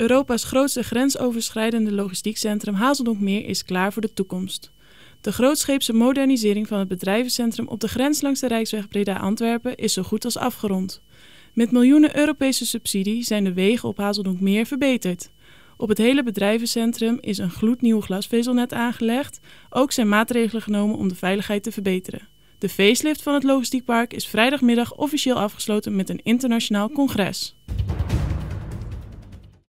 Europa's grootste grensoverschrijdende logistiekcentrum Hazeldonkmeer is klaar voor de toekomst. De grootscheepse modernisering van het bedrijvencentrum op de grens langs de Rijksweg Breda-Antwerpen is zo goed als afgerond. Met miljoenen Europese subsidie zijn de wegen op Hazeldonkmeer verbeterd. Op het hele bedrijvencentrum is een gloednieuw glasvezelnet aangelegd. Ook zijn maatregelen genomen om de veiligheid te verbeteren. De facelift van het logistiekpark is vrijdagmiddag officieel afgesloten met een internationaal congres.